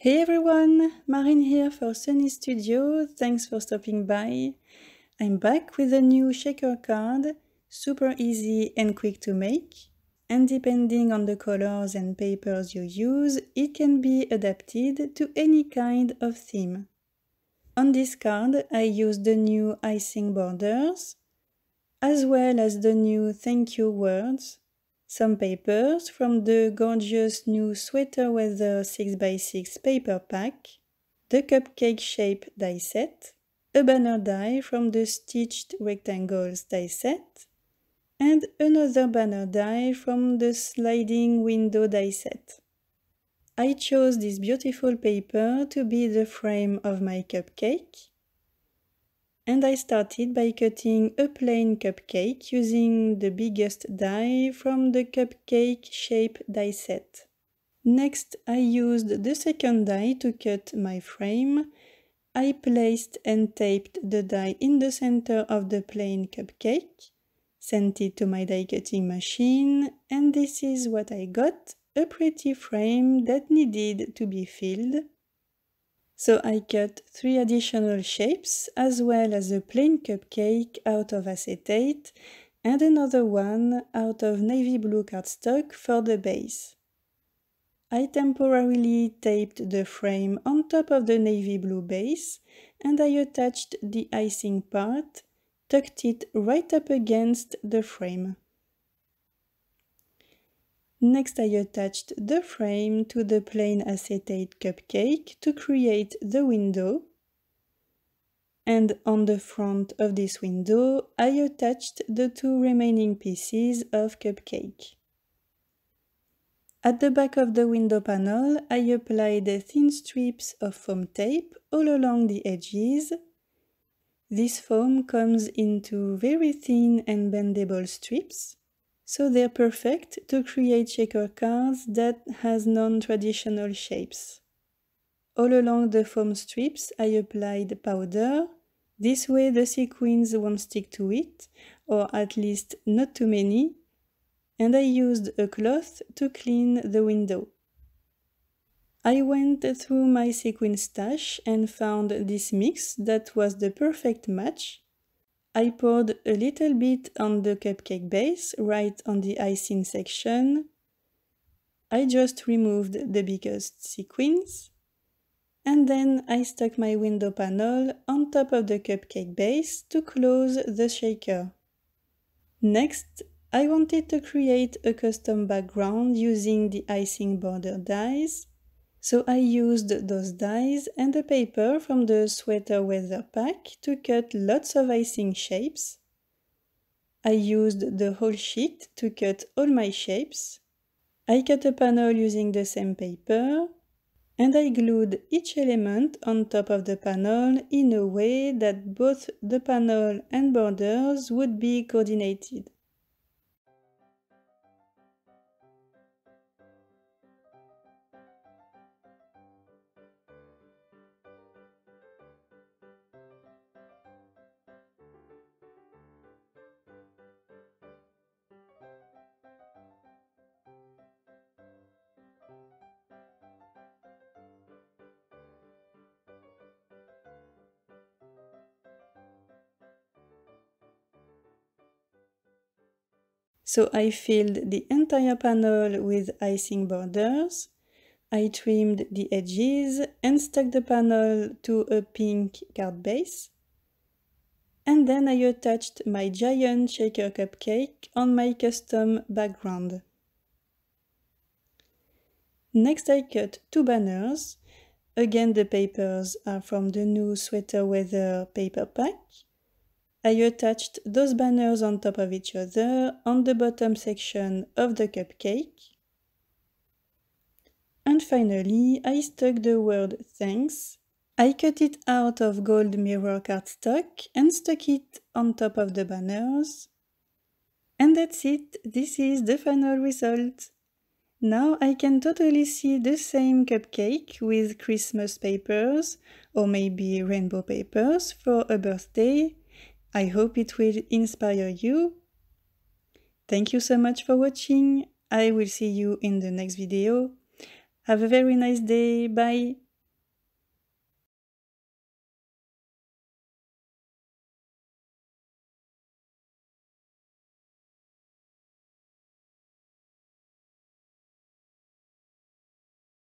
Hey everyone, Marin here for Sunny Studio. Thanks for stopping by. I'm back with a new shaker card, super easy and quick to make. And depending on the colors and papers you use, it can be adapted to any kind of theme. On this card, I use the new icing borders, as well as the new thank you words some papers from the gorgeous new Sweater Weather 6x6 paper pack, the cupcake shape die set, a banner die from the stitched rectangles die set, and another banner die from the sliding window die set. I chose this beautiful paper to be the frame of my cupcake and I started by cutting a plain cupcake using the biggest die from the cupcake shape die set. Next, I used the second die to cut my frame. I placed and taped the die in the center of the plain cupcake, sent it to my die cutting machine, and this is what I got, a pretty frame that needed to be filled. So I cut three additional shapes as well as a plain cupcake out of acetate and another one out of navy blue cardstock for the base. I temporarily taped the frame on top of the navy blue base and I attached the icing part, tucked it right up against the frame. Next I attached the frame to the plain acetate cupcake to create the window. And on the front of this window, I attached the two remaining pieces of cupcake. At the back of the window panel, I applied thin strips of foam tape all along the edges. This foam comes into very thin and bendable strips. So they're perfect to create checker cards that has non-traditional shapes. All along the foam strips I applied powder. This way the sequins won't stick to it, or at least not too many, and I used a cloth to clean the window. I went through my sequin stash and found this mix that was the perfect match I poured a little bit on the cupcake base, right on the icing section. I just removed the biggest sequins. And then I stuck my window panel on top of the cupcake base to close the shaker. Next, I wanted to create a custom background using the icing border dies. So I used those dies and the paper from the sweater weather pack to cut lots of icing shapes. I used the whole sheet to cut all my shapes. I cut a panel using the same paper and I glued each element on top of the panel in a way that both the panel and borders would be coordinated. So I filled the entire panel with icing borders. I trimmed the edges and stuck the panel to a pink card base. And then I attached my giant shaker cupcake on my custom background. Next I cut two banners. Again the papers are from the new Sweater Weather paper pack. I attached those banners on top of each other on the bottom section of the cupcake. And finally, I stuck the word thanks. I cut it out of gold mirror cardstock and stuck it on top of the banners. And that's it, this is the final result. Now I can totally see the same cupcake with Christmas papers or maybe rainbow papers for a birthday I hope it will inspire you. Thank you so much for watching. I will see you in the next video. Have a very nice day. Bye.